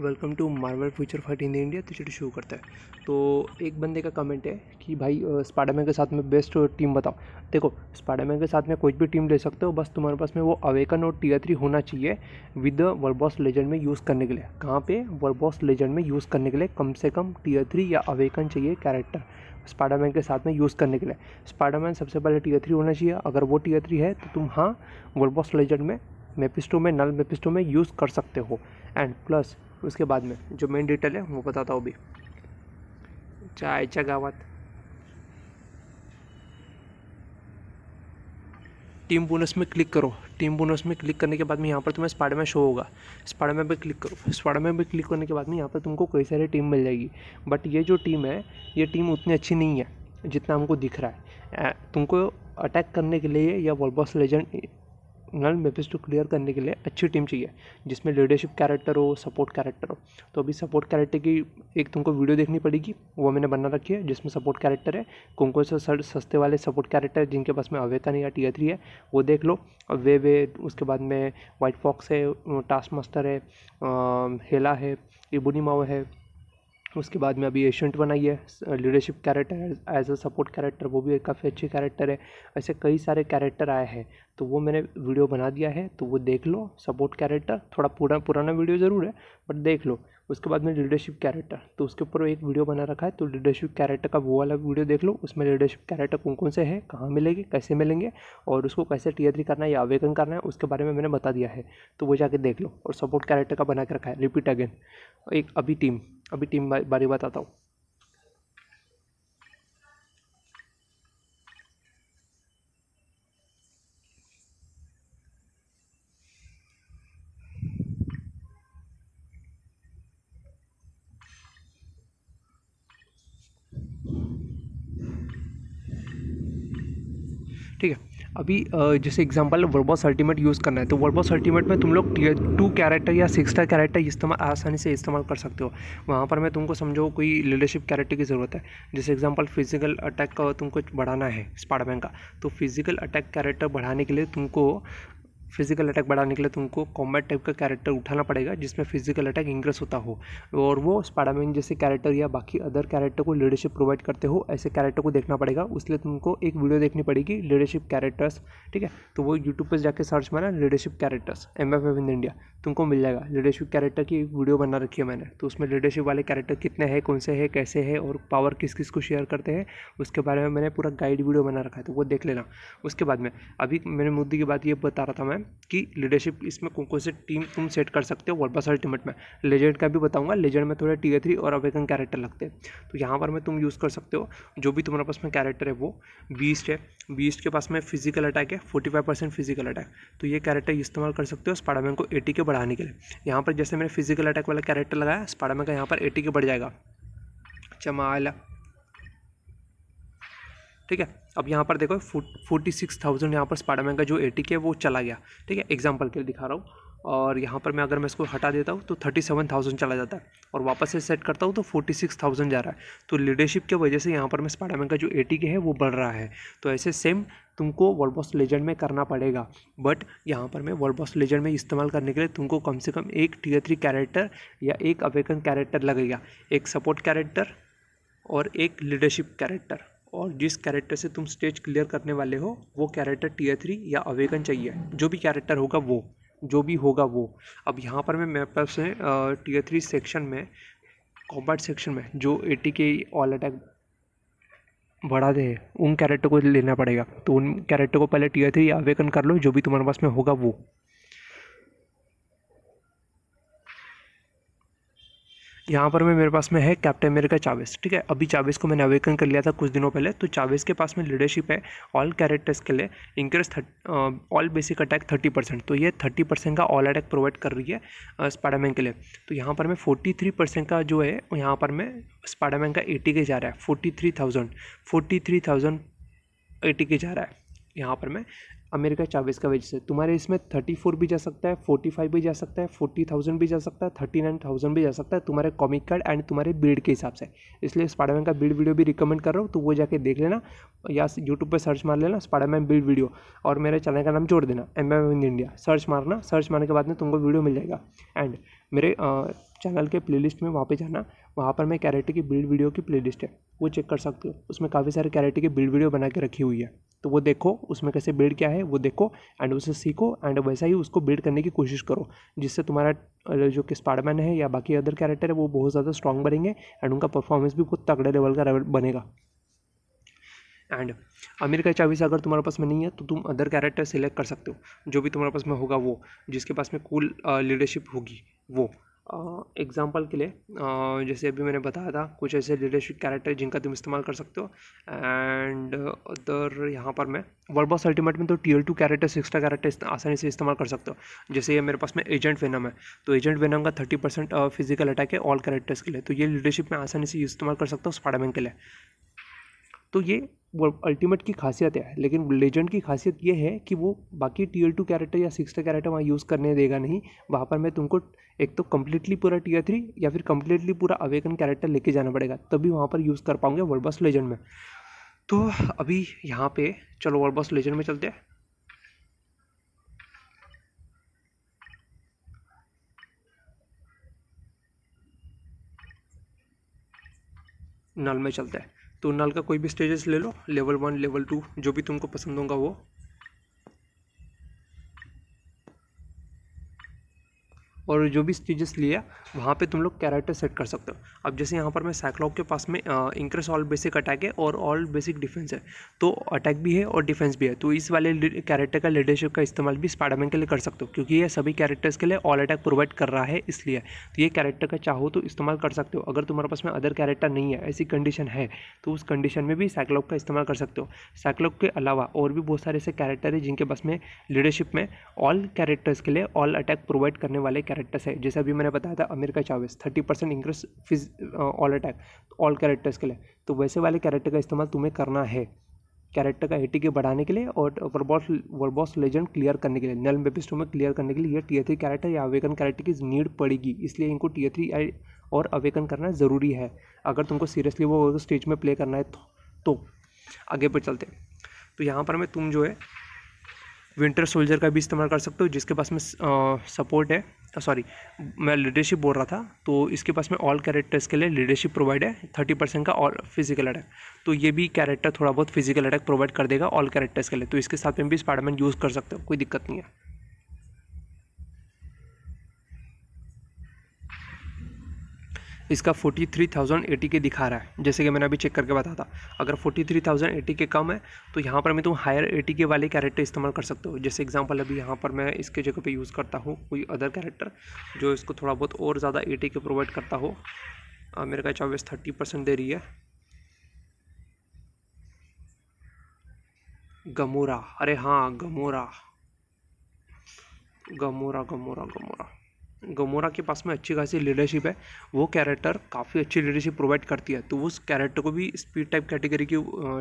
welcome to Marvel Future Fight in India तो चलिए शुरू करते हैं तो एक बंदे का कमेंट है कि भाई स्पाइडरमैन के साथ में बेस्ट टीम बताओ देखो स्पाइडरमैन के साथ में कोई भी टीम ले सकते हो बस तुम्हारे पास में वो अवेकन और टीयर थ्री होना चाहिए विद वर्बॉस लेजेंड में यूज़ करने के लिए कहाँ पे वर्बॉस लेजेंड में यूज़ करने के लिए कम से कम टीयर थ्री या अवेकन चाहिए कैरेक्टर स्पाइडरमैन के साथ में यूज़ करने के लिए स्पाइडरमैन सबसे पहले टीयर थ्री होना चाहिए अगर वो टीयर थ्री है तो तुम हाँ वर्बॉस लेजेंड में मेपिस्टो में नल मेपिस्टो में यूज़ कर सकते हो एंड प्लस उसके बाद में जो मेन डिटेल है वो बताता हूँ अभी चाय गावात टीम बोनस में क्लिक करो टीम बोनस में क्लिक करने के बाद में यहाँ पर तुम्हें स्पाड में शो होगा स्पाड में भी क्लिक करो स्पाड में भी क्लिक करने के बाद में यहाँ पर तुमको कई सारी टीम मिल जाएगी बट ये जो टीम है ये टीम उतनी अच्छी नहीं है जितना हमको दिख रहा है तुमको अटैक करने के लिए या वॉलबॉस लेजेंड नल मेपिस क्लियर करने के लिए अच्छी टीम चाहिए जिसमें लीडरशिप कैरेक्टर हो सपोर्ट कैरेक्टर हो तो अभी सपोर्ट कैरेक्टर की एक तुमको वीडियो देखनी पड़ेगी वो मैंने बना रखी है जिसमें सपोर्ट कैरेक्टर है कुंको से सर सस्ते वाले सपोर्ट कैरेक्टर जिनके पास में नहीं या टी थ्री है वो देख लो वे वे उसके बाद में वाइट फॉक्स है टास्क मास्टर है आ, हेला है माओ है उसके बाद में अभी एशेंट बनाई है leadership character as a support character वो भी एक काफ़ी अच्छे कैरेक्टर है ऐसे कई सारे कैरेक्टर आए हैं तो वो मैंने वीडियो बना दिया है तो वो देख लो सपोर्ट कैरेक्टर थोड़ा पूरा पुराना वीडियो ज़रूर है बट देख लो उसके बाद में लीडरशिप कैरेक्टर तो उसके ऊपर एक वीडियो बना रखा है तो लीडरशिप कैरेक्टर का वो वाला वीडियो देख लो उसमें लीडरशिप कैरेक्टर कौन कौन से हैं कहाँ मिलेंगे कैसे मिलेंगे और उसको कैसे टीयर थ्री करना है या आवेदन करना है उसके बारे में मैंने बता दिया है तो वो जाके देख लो और सपोर्ट कैरेक्टर का बना के रखा है रिपीट अगेन एक अभी टीम अभी टीम बारे बताता हूँ ठीक है अभी जैसे एग्जांपल वर्बॉस अल्टीमेट यूज़ करना है तो वर्बॉस अल्टीमेट में तुम लोग टू कैरेक्टर या सिक्सटा कैरेक्टर इस्तेमाल आसानी से इस्तेमाल कर सकते हो वहाँ पर मैं तुमको समझो कोई लीडरशिप कैरेक्टर की ज़रूरत है जैसे एग्जांपल फिजिकल अटैक का तुमको बढ़ाना है स्पाडमैन का तो फिजिकल अटैक कैरेक्टर बढ़ाने के लिए तुमको फिजिकल अटैक बढ़ाने के लिए तुमको कॉम्बैट टाइप का कैरेक्टर उठाना पड़ेगा जिसमें फिजिकल अटैक इंक्रेस होता हो और वो स्पाडामैन जैसे कैरेक्टर या बाकी अदर कैरेक्टर को लीडरशिप प्रोवाइड करते हो ऐसे कैरेक्टर को देखना पड़ेगा उसलिए तुमको एक वीडियो देखनी पड़ेगी लीडरशिप कैरेक्टर्स ठीक है तो वो यूट्यूब पर जाकर सर्च मारा leadership characters M F in India तुमको मिल जाएगा लीडरशिप कैरेक्टर की एक वीडियो बना रखी है मैंने तो उसमें लीडरशिप वाले कैरेक्टर कितने हैं कौन से हैं कैसे हैं और पावर किस किस को शेयर करते हैं उसके बारे में मैंने पूरा गाइड वीडियो बना रखा है तो वो देख लेना उसके बाद में अभी मेरे मुद्दे की बात ये बता रहा था मैं है कि लीडरशिप इसमें कौन कौन से टीम तुम सेट कर सकते हो वर्ल्ड बस अल्टीमेट में लेजेंड का भी बताऊंगा लेजेंड में थोड़े टी ए थ्री और अवेकन कैरेक्टर लगते हैं तो यहाँ पर मैं तुम यूज़ कर सकते हो जो भी तुम्हारे पास में कैरेक्टर है वो बीस्ट है बीस्ट के पास में फिजिकल अटैक है forty five percent physical attack तो ये कैरेक्टर इस्तेमाल कर सकते हो स्पाडामैन को एटी के बढ़ाने के लिए यहाँ पर जैसे मैंने फिजिकल अटैक वाला कैरेक्टर लगाया स्पाडामैन का यहाँ पर एटी के बढ़ जाएगा चमाला ठीक है अब यहाँ पर देखो फोर्टी सिक्स थाउजेंड यहाँ पर स्पाइडरमैन का जो ए टी के वो चला गया ठीक है एग्जाम्पल के लिए दिखा रहा हूँ और यहाँ पर मैं अगर मैं इसको हटा देता हूँ तो थर्टी सेवन थाउजेंड चला जाता है और वापस से सेट करता हूँ तो फोर्टी सिक्स थाउजेंड जा रहा है तो लीडरशिप की वजह से यहाँ पर मैं स्पाइडरमैन का जो ए टी है वो बढ़ रहा है तो ऐसे सेम तुमको वर्ल्ड बॉस लेजेंड में करना पड़ेगा बट यहाँ पर मैं वर्ल्ड बॉस लेजेंड में इस्तेमाल करने के लिए तुमको कम से कम एक टीयर थ्री कैरेक्टर या एक अवेकन कैरेक्टर लगेगा एक सपोर्ट कैरेक्टर और एक लीडरशिप कैरेक्टर और जिस कैरेक्टर से तुम स्टेज क्लियर करने वाले हो वो कैरेक्टर टीयर थ्री या अवेकन चाहिए जो भी कैरेक्टर होगा वो जो भी होगा वो अब यहाँ पर मैं मेरे पास टीयर थ्री सेक्शन में कॉम्बैट सेक्शन में जो ए के ऑल अटैक बढ़ा दे उन कैरेक्टर को लेना पड़ेगा तो उन कैरेक्टर को पहले टीयर थ्री या अवेकन कर लो जो भी तुम्हारे पास में होगा वो यहाँ पर मैं मेरे पास में है कैप्टन अमेरिका चावेस ठीक है अभी चावेस को मैंने अवेकन कर लिया था कुछ दिनों पहले तो चावेस के पास में लीडरशिप है ऑल कैरेक्टर्स के लिए increase all basic attack thirty percent तो ये थर्टी परसेंट का ऑल अटैक प्रोवाइड कर रही है स्पाडामैन के लिए तो यहाँ पर मैं फोर्टी थ्री परसेंट का जो है यहाँ पर मैं स्पाइडामैन का एटी के जा रहा है forty three thousand forty three thousand eighty K जा रहा है यहाँ पर मैं अमेरिका चावेज का वेज से तुम्हारे इसमें थर्टी फोर भी जा सकता है फोर्टी फाइव भी जा सकता है फोर्टी थाउजेंड भी जा सकता है थर्टी नाइन थाउजेंड भी जा सकता है तुम्हारे कॉमिक कार्ड एंड तुम्हारे बिल्ड के हिसाब से इसलिए स्पाडामैन का बिल्ड वीडियो भी रिकमेंड कर रहा हूँ तो वो जाके देख लेना या यूट्यूब पर सर्च मार लेना स्पाडामैन बिल्ड वीडियो और मेरे चैनल का नाम जोड़ देना M M in India search मारना सर्च मारने के बाद में तुमको वीडियो मिल जाएगा एंड मेरे चैनल के प्लेलिस्ट में वहाँ पे जाना वहाँ पर मैं कैरेटी की बिल्ड वीडियो की प्ले है वो चेक कर सकते हो उसमें काफ़ी सारे कैरेटी की बिल्ड वीडियो बना के रखी हुई है तो वो देखो उसमें कैसे बिल्ड क्या है वो देखो एंड उसे सीखो एंड वैसा ही उसको बिल्ड करने की कोशिश करो जिससे तुम्हारा जो कि स्पाडमैन है या बाकी अदर कैरेक्टर है वो बहुत ज़्यादा स्ट्रॉन्ग बनेंगे एंड उनका परफॉर्मेंस भी बहुत तगड़े लेवल का बनेगा एंड अमेरिका चाविस अगर तुम्हारे पास में नहीं है तो तुम अदर कैरेक्टर सेलेक्ट कर सकते हो जो भी तुम्हारे पास में होगा वो जिसके पास में कूल लीडरशिप होगी वो एग्ज़ाम्पल के लिए जैसे अभी मैंने बताया था कुछ ऐसे रिलेशनशिप कैरेक्टर जिनका तुम इस्तेमाल कर सकते हो एंड अदर यहाँ पर मैं वर्ड बॉस अल्टीमेट में तो T L two character extra character आसानी से इस्तेमाल कर सकते हो जैसे ये मेरे पास में एजेंट वेनम है तो एजेंट वेनम का थर्टी परसेंट फिजिकल अटैक है ऑल कैरेक्टर्स के लिए तो ये लीडरशिप में आसानी से इस्तेमाल कर सकता हूँ स्पाडामैन के लिए तो ये अल्टीमेट की खासियत है लेकिन लेजेंड की खासियत ये है कि वो बाकी टीयर टू कैरेक्टर या सिक्स कैरेक्टर वहाँ यूज़ करने देगा नहीं वहाँ पर मैं तुमको एक तो कम्प्लीटली पूरा टीयर थ्री या फिर कम्प्लीटली पूरा अवेकन कैरेक्टर लेके जाना पड़ेगा तभी वहाँ पर यूज़ कर पाऊंगे वर्ल्ड बस लेजेंड में तो अभी यहाँ पे चलो वर्ल्ड बस लेजेंड में चलते हैं नल में चलते हैं तो नल का कोई भी स्टेजेस ले लो लेवल वन लेवल टू जो भी तुमको पसंद होगा वो और जो भी स्टेजेस लिया वहाँ पे तुम लोग कैरेक्टर सेट कर सकते हो अब जैसे यहाँ पर मैं साइक्लॉप के पास में इंक्रेस ऑल बेसिक अटैक है और ऑल बेसिक डिफेंस है तो अटैक भी है और डिफेंस भी है तो इस वाले कैरेक्टर का लीडरशिप का इस्तेमाल भी स्पाइडरमैन के लिए कर सकते हो क्योंकि ये सभी कैरेक्टर्स के लिए ऑल अटैक प्रोवाइड कर रहा है इसलिए तो ये कैरेक्टर का चाहो तो इस्तेमाल कर सकते हो अगर तुम्हारे पास में अदर कैरेक्टर नहीं है ऐसी कंडीशन है तो उस कंडीशन में भी साइक्लॉप का इस्तेमाल कर सकते हो साइक्लॉप के अलावा और भी बहुत सारे ऐसे कैरेक्टर है जिनके पास में लीडरशिप में ऑल कैरेक्टर्स के लिए ऑल अटैक प्रोवाइड करने वाले कैरेक्टर कैरेक्टर्स है जैसे अभी मैंने बताया था America Chavez thirty percent increase phys all attack all characters के लिए तो वैसे वाले कैरेक्टर का इस्तेमाल तुम्हें करना है कैरेक्टर का एटी के बढ़ाने के लिए और वर्बॉस वर्बॉस लेजेंड क्लियर करने के लिए नल बेबिस्टो में क्लियर करने के लिए ये टीए थ्री कैरेक्टर या अवेकन कैरेक्टर की नीड पड़ेगी इसलिए इनको टीए थ्री और अवेकन करना ज़रूरी है अगर तुमको सीरियसली वो स्टेज में प्ले करना है तो, तो आगे पर चलते तो यहाँ पर मैं तुम जो है विंटर सोल्जर का भी इस्तेमाल कर सकते हो जिसके पास में सपोर्ट uh, है सॉरी मैं लीडरशिप बोल रहा था तो इसके पास में ऑल कैरेक्टर्स के लिए लीडरशिप प्रोवाइड है थर्टी परसेंट का ऑल फिजिकल अटैक तो ये भी कैरेक्टर थोड़ा बहुत फिजिकल अटैक प्रोवाइड कर देगा ऑल कैरेक्टर्स के लिए तो इसके साथ में भी स्पाइडरमैन यूज़ कर सकते हो कोई दिक्कत नहीं है इसका 43,080 के दिखा रहा है जैसे कि मैंने अभी चेक करके बताया था अगर 43,080 के कम है तो यहाँ पर मैं तुम हायर 80 के वाले कैरेक्टर इस्तेमाल कर सकते हो जैसे एग्जांपल अभी यहाँ पर मैं इसके जगह पे यूज़ करता हूँ कोई अदर कैरेक्टर जो इसको थोड़ा बहुत और ज़्यादा एटी के प्रोवाइड करता हो मेरे का चॉइस थर्टी परसेंट दे रही है गमोरा अरे हाँ Gamora Gamora Gamora Gamora Gamora के पास में अच्छी खासी लीडरशिप है वो कैरेक्टर काफ़ी अच्छी लीडरशिप प्रोवाइड करती है तो उस कैरेक्टर को भी स्पीड टाइप कैटेगरी की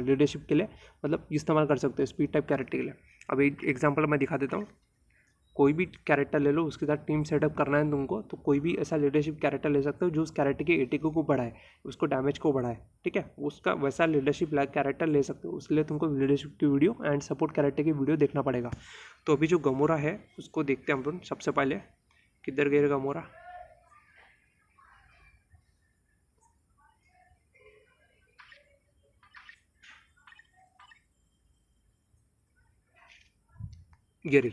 लीडरशिप के लिए मतलब इस्तेमाल कर सकते हो स्पीड टाइप कैरेक्टर के लिए अब एक एग्जाम्पल मैं दिखा देता हूँ कोई भी कैरेक्टर ले लो उसके साथ टीम सेटअप करना है तुमको तो कोई भी ऐसा लीडरशिप कैरेक्टर ले सकते हो जो उस कैरेक्टर के एटी को बढ़ाए उसको डैमेज को बढ़ाए ठीक है उसका वैसा लीडरशिप लाइक कैरेक्टर ले सकते हो उसके लिए तुमको लीडरशिप की वीडियो एंड सपोर्ट कैरेक्टर की वीडियो देखना पड़ेगा तो अभी जो गमोरा है उसको देखते हैं हम लोग सबसे पहले किधर गिरेगा मोरा गिरी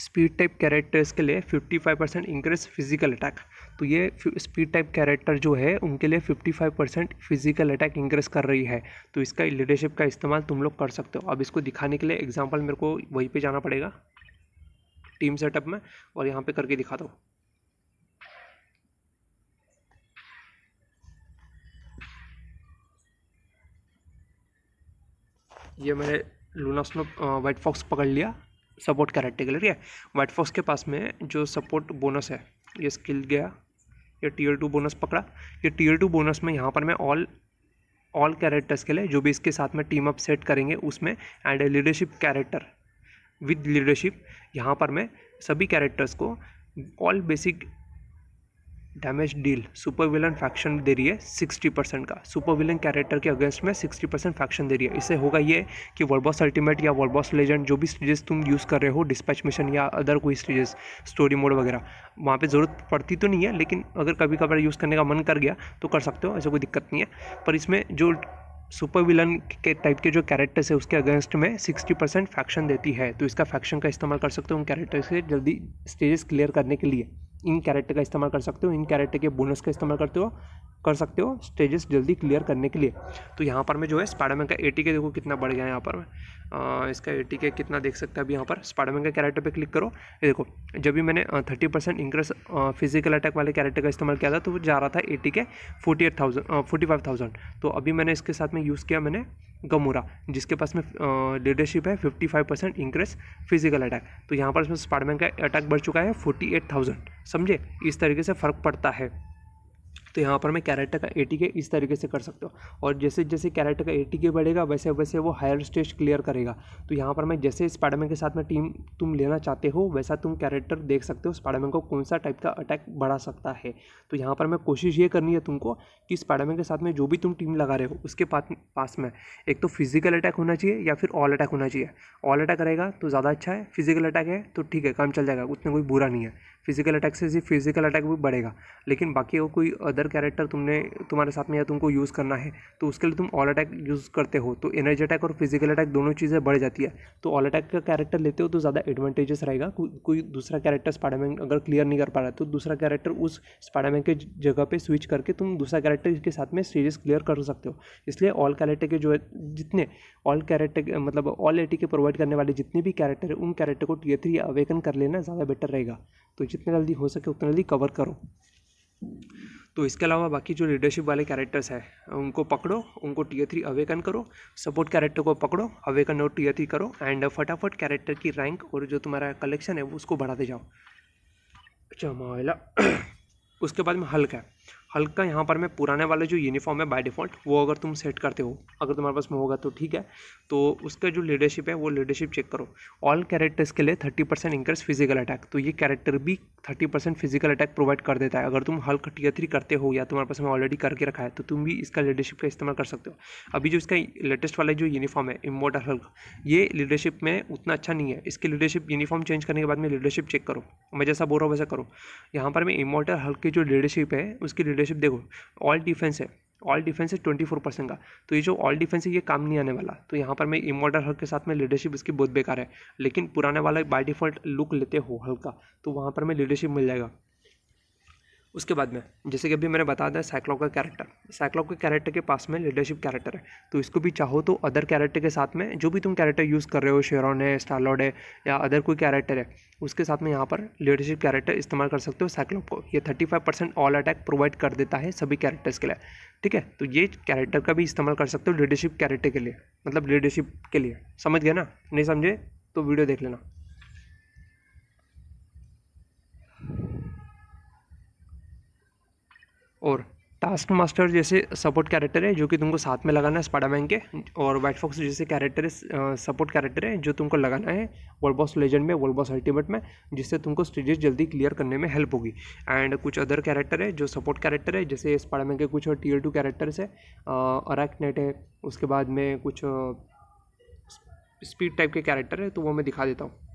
स्पीड टाइप कैरेक्टर्स के लिए 55 परसेंट इंक्रीज फिजिकल अटैक तो ये स्पीड टाइप कैरेक्टर जो है उनके लिए 55 परसेंट फिजिकल अटैक इंक्रीज कर रही है तो इसका लीडरशिप का इस्तेमाल तुम लोग कर सकते हो अब इसको दिखाने के लिए एग्जाम्पल मेरे को वहीं पर जाना पड़ेगा टीम सेटअप में और यहाँ पर करके दिखा दो ये मैंने लूना वाइट फॉक्स पकड़ लिया सपोर्ट का लिए ठीक है वाइट फॉक्स के पास में जो सपोर्ट बोनस है ये स्किल गया ये टीयर टू बोनस पकड़ा ये टीयर टू बोनस में यहाँ पर मैं ऑल ऑल कैरेक्टर्स के लिए जो भी इसके साथ में टीम अप सेट करेंगे उसमें and a leadership character with leadership यहाँ पर मैं सभी कैरेक्टर्स को all basic damage deal super villain faction दे रही है सिक्सटी परसेंट का सुपर विलन कैरेक्टर के अगेंस्ट में सिक्सटी परसेंट फैक्शन दे रही है इससे होगा ये कि वर्ल्ड बॉस अल्टीमेट या वर्ल्ड बॉस लेजेंड जो भी स्टेजेस तुम यूज़ कर रहे हो डिस्पैच मिशन या अदर कोई स्टेजेस स्टोरी मोड वगैरह वहाँ पर ज़रूरत पड़ती तो नहीं है लेकिन अगर कभी कभार यूज़ करने का मन कर गया तो कर सकते हो ऐसा कोई दिक्कत नहीं है पर इसमें जो सुपर विलन के टाइप के जो कैरेक्टर्स है उसके अगेंस्ट में 60 परसेंट फैक्शन देती है तो इसका फैक्शन का इस्तेमाल कर सकते हो उन कैरेक्टर से जल्दी स्टेजेस क्लियर करने के लिए इन कैरेक्टर का इस्तेमाल कर सकते हो इन कैरेक्टर के बोनस का इस्तेमाल करते हो कर सकते हो स्टेजेस जल्दी क्लियर करने के लिए तो यहाँ पर मैं जो है स्पाइडरमैन का एटी के देखो कितना बढ़ गया है यहाँ पर मैं इसका एटी के कितना देख सकते हैं अभी यहाँ पर स्पाइडरमैन के कैरेक्टर पे क्लिक करो ये देखो जब भी मैंने thirty percent increase physical attack वाले कैरेक्टर का इस्तेमाल किया था तो वो जा रहा था eighty K forty eight thousand forty five thousand तो अभी मैंने इसके साथ में यूज़ किया मैंने गमोरा जिसके पास में लीडरशिप है fifty five percent increase physical attack तो यहाँ पर इसमें स्पार्टमैन का अटैक बढ़ चुका है फोर्टी एट थाउजेंड समझे इस तरीके से फ़र्क पड़ता है तो यहाँ पर मैं कैरेक्टर का टी के इस तरीके से कर सकता हूँ और जैसे जैसे कैरेक्टर का टी के बढ़ेगा वैसे वैसे वो हायर स्टेज क्लियर करेगा तो यहाँ पर मैं जैसे स्पाइडरमैन के साथ में टीम तुम लेना चाहते हो वैसा तुम कैरेक्टर देख सकते हो स्पाइडरमैन को कौन सा टाइप का अटैक बढ़ा सकता है तो यहाँ पर मैं कोशिश ये करनी है तुमको कि स्पाइडरमैन के साथ में जो भी तुम टीम लगा रहे हो उसके पास में एक तो फिजिकल अटैक होना चाहिए या फिर ऑल अटैक होना चाहिए ऑल अटैक रहेगा तो ज़्यादा अच्छा है फिजिकल अटैक है तो ठीक है काम चल जाएगा उतना कोई बुरा नहीं है फिजिकल अटैक से सिर्फ फिजिकल अटैक भी बढ़ेगा लेकिन बाकी वो कोई अदर कैरेक्टर तुमने तुम्हारे साथ में या तुमको यूज़ करना है तो उसके लिए तुम ऑल अटैक यूज़ करते हो तो एनर्जी अटैक और फिजिकल अटैक दोनों चीज़ें बढ़ जाती है तो ऑल अटैक का कैरेक्टर लेते हो तो ज़्यादा एडवांटेजेस रहेगा कोई दूसरा कैरेक्टर स्पाइडरमैन अगर क्लियर नहीं कर पा रहा है तो दूसरा कैरेक्टर उस स्पाइडरमैन के जगह पर स्विच करके तुम दूसरा कैरेक्टर के साथ में सीरीज क्लियर कर सकते हो इसलिए ऑल कैरेक्टर के जो है जितने ऑल कैरेक्टर मतलब ऑल एटी के प्रोवाइड करने वाले जितने भी कैरेक्टर है उन कैरेक्टर को टीयर थ्री अवेकन कर लेना ज़्यादा बेटर रहेगा तो जितना जल्दी हो सके उतना जल्दी कवर करो तो इसके अलावा बाकी जो लीडरशिप वाले कैरेक्टर्स हैं उनको पकड़ो उनको टीए थ्री अवेकन करो सपोर्ट कैरेक्टर को पकड़ो अवेकन और टीए थ्री करो एंड फटाफट कैरेक्टर की रैंक और जो तुम्हारा कलेक्शन है वो उसको बढ़ाते जाओ अच्छा मावेला उसके बाद में हल्क है हल्का यहाँ पर मैं पुराने वाले जो यूनिफॉर्म है बाय डिफ़ॉल्ट वो अगर तुम सेट करते हो अगर तुम्हारे पास में होगा तो ठीक है तो उसका जो लीडरशिप है वो लीडरशिप चेक करो ऑल कैरेक्टर्स के लिए thirty percent increase physical attack तो ये कैरेक्टर भी thirty percent physical attack provide कर देता है अगर तुम हल्क टीयर थ्री करते हो या तुम्हारे पास में ऑलरेडी करके रखा है तो तुम भी इसका लीडरशिप का इस्तेमाल कर सकते हो अभी जो इसका लेटेस्ट वाला जो यूनिफॉर्म है इमोटर हल्क ये लीडरशिप में उतना अच्छा नहीं है इसकी लीडरशिप यूनिफॉर्म चेंज करने के बाद में लीडरशिप चेक करो मैं जैसा बोल रहा हूँ वैसा करो यहाँ पर मैं इमोटर हल्क की जो लीडरशिप है उसकी लीडरशिप देखो ऑल डिफेंस है ऑल डिफेंस है ट्वेंटी फोर परसेंट का तो ये जो ऑल डिफेंस है ये काम नहीं आने वाला तो यहाँ पर मैं इमोडर हल्क के साथ में लीडरशिप इसकी बहुत बेकार है लेकिन पुराने वाला बाय डिफॉल्ट लुक लेते हो हल्का तो वहाँ पर मैं लीडरशिप मिल जाएगा उसके बाद में जैसे कि अभी मैंने बताया था साइक्लॉप का कैरेक्टर साइक्लॉप के कैरेक्टर के पास में लीडरशिप कैरेक्टर है तो इसको भी चाहो तो अदर कैरेक्टर के साथ में जो भी तुम कैरेक्टर यूज़ कर रहे हो शेरॉन है स्टारलॉड है या अदर कोई कैरेक्टर है उसके साथ में यहाँ पर लीडरशिप कैरेक्टर इस्तेमाल कर सकते हो साइक्लॉप को ये thirty five percent all attack provide कर देता है सभी कैरेक्टर्स के लिए ठीक है तो ये कैरेक्टर का भी इस्तेमाल कर सकते हो लीडरशिप कैरेक्टर के लिए मतलब लीडरशिप के लिए समझ गए ना नहीं समझे तो वीडियो देख लेना और टास्क मास्टर जैसे सपोर्ट कैरेक्टर है जो कि तुमको साथ में लगाना है स्पाडामैन के और वाइट फॉक्स जैसे कैरेक्टर है सपोर्ट कैरेक्टर है जो तुमको लगाना है वर्ल्ड बॉस लेजेंड में वर्ल्ड बॉस अल्टीमेट में जिससे तुमको स्टेजेस जल्दी क्लियर करने में हेल्प होगी एंड कुछ अदर कैरेक्टर है जो सपोर्ट कैरेक्टर है जैसे स्पाडामैन के कुछ टी एल टू कैरेक्टर्स है अराकनेट है उसके बाद में कुछ स्पीड टाइप के कैरेक्टर है तो वो मैं दिखा देता हूँ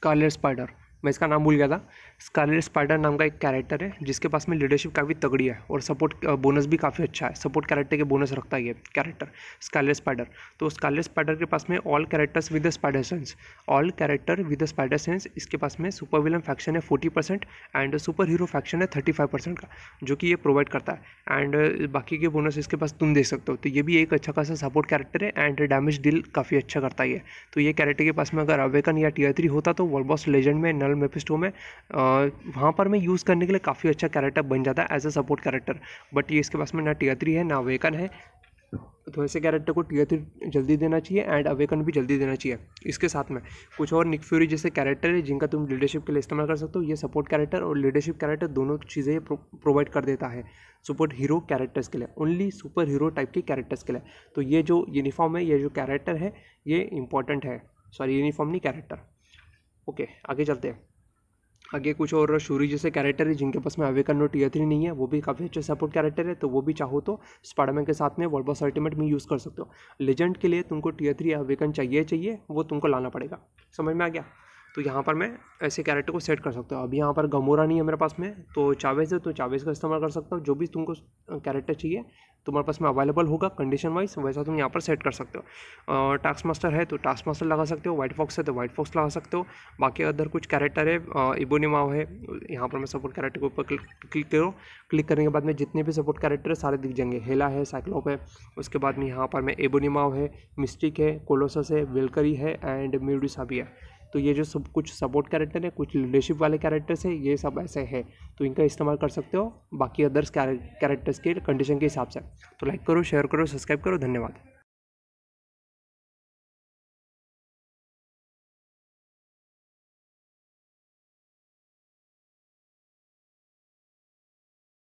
scarlet spider मैं इसका नाम भूल गया था स्कारलेट स्पाइडर नाम का एक कैरेक्टर है जिसके पास में लीडरशिप काफ़ी तगड़ी है और सपोर्ट बोनस भी काफ़ी अच्छा है सपोर्ट कैरेक्टर के बोनस रखता है ये कैरेक्टर स्कारलेट स्पाइडर तो स्कारलेट स्पाइडर के पास में all characters with spider sense all character with spider sense इसके पास में सुपर विलन फैक्शन है forty percent and super hero faction है थर्टी फाइव परसेंट का जो कि ये प्रोवाइड करता है एंड बाकी के बोनस इसके पास तुम देख सकते हो तो ये भी एक अच्छा खासा सपोर्ट कैरेक्टर है एंड डैमेज डील काफ़ी अच्छा करता है तो ये कैरेक्टर के पास में अगर अवेकन या टीआर थ्री होता तो वर्ल्ड बॉस लेजेंड में नल जनरल मेपिस्टो में वहाँ पर मैं यूज़ करने के लिए काफ़ी अच्छा कैरेक्टर बन जाता है as a support character but ये इसके पास में ना टी थ्री है ना अवेकन है तो ऐसे कैरेक्टर को टीयर थ्री जल्दी देना चाहिए एंड अवेकन भी जल्दी देना चाहिए इसके साथ में कुछ और निक फ्यूरी जैसे कैरेक्टर है जिनका तुम लीडरशिप के लिए इस्तेमाल कर सकते हो ये सपोर्ट कैरेक्टर और लीडरशिप कैरेक्टर दोनों चीज़ें ये प्रोवाइड कर देता है सुपर हीरो कैरेक्टर्स के लिए ओनली सुपर हीरो टाइप के कैरेक्टर्स के लिए तो ये जो यूनिफॉर्म है ये जो कैरेक्टर है ये इंपॉर्टेंट है सॉरी यूनिफॉर्म नहीं कैरेक्टर ओके आगे चलते हैं आगे कुछ और शूरी जैसे कैरेक्टर है जिनके पास में अवेकन नोट टीयर थ्री नहीं है वो भी काफ़ी अच्छे सपोर्ट कैरेक्टर है तो वो भी चाहो तो स्पाइडरमैन के साथ में बॉस अल्टीमेट में यूज़ कर सकते हो लेजेंड के लिए तुमको टीयर थ्री अवेकन चाहिए चाहिए वो तुमको लाना पड़ेगा समझ में आ गया तो यहाँ पर मैं ऐसे कैरेक्टर को सेट कर सकता हूँ अब यहाँ पर गमोरा नहीं है मेरे पास में तो चावेज है तो चावेज का इस्तेमाल कर सकता हूँ जो भी तुमको कैरेक्टर चाहिए तुम्हारे पास में अवेलेबल होगा कंडीशन वाइज वैसा तुम यहाँ पर सेट कर सकते हो टास्क मास्टर है तो टास्क मास्टर लगा सकते हो वाइट फॉक्स है तो वाइट फॉक्स लगा सकते हो बाकी अदर कुछ कैरेक्टर है इबोनिमाव है यहाँ पर मैं सपोर्ट कैरेक्टर के ऊपर क्लिक करो क्लिक करने के बाद में जितने भी सपोर्ट कैरेक्टर है सारे दिख जाएंगे हेला है साइक्लोप है उसके बाद में यहाँ पर मैं एबोनिमाव है मिस्टिक है कोलोसस है वेलकरी है एंड म्यूडिसा भी है तो ये जो सब कुछ सपोर्ट कैरेक्टर है कुछ लीडरशिप वाले कैरेक्टर्स हैं ये सब ऐसे हैं तो इनका इस्तेमाल कर सकते हो बाकी अदर्स कैरेक्टर्स के कंडीशन के हिसाब से तो लाइक करो शेयर करो सब्सक्राइब करो धन्यवाद